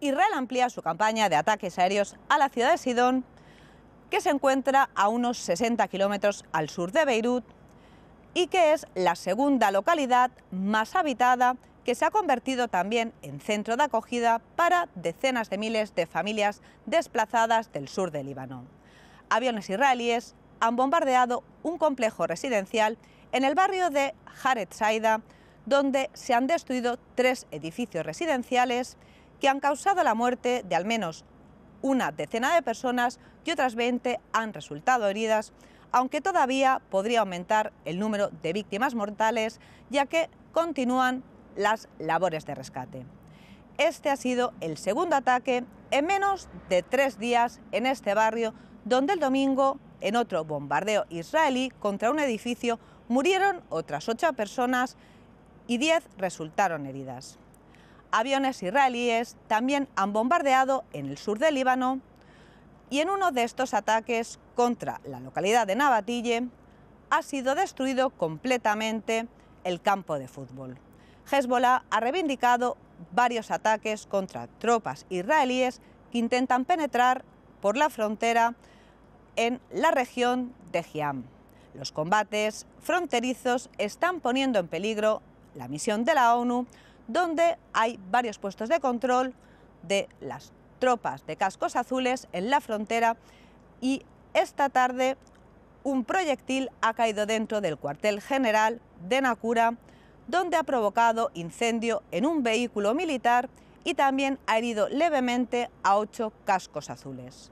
Israel amplía su campaña de ataques aéreos a la ciudad de Sidón, que se encuentra a unos 60 kilómetros al sur de Beirut y que es la segunda localidad más habitada que se ha convertido también en centro de acogida para decenas de miles de familias desplazadas del sur del Líbano. Aviones israelíes han bombardeado un complejo residencial en el barrio de Jaret Saida, donde se han destruido tres edificios residenciales que han causado la muerte de al menos una decena de personas y otras 20 han resultado heridas, aunque todavía podría aumentar el número de víctimas mortales, ya que continúan las labores de rescate. Este ha sido el segundo ataque en menos de tres días en este barrio, donde el domingo, en otro bombardeo israelí contra un edificio, murieron otras ocho personas y diez resultaron heridas aviones israelíes también han bombardeado en el sur del Líbano y en uno de estos ataques contra la localidad de Nabatille ha sido destruido completamente el campo de fútbol. Hezbollah ha reivindicado varios ataques contra tropas israelíes que intentan penetrar por la frontera en la región de Giam. Los combates fronterizos están poniendo en peligro la misión de la ONU donde hay varios puestos de control de las tropas de cascos azules en la frontera y esta tarde un proyectil ha caído dentro del cuartel general de Nakura, donde ha provocado incendio en un vehículo militar y también ha herido levemente a ocho cascos azules.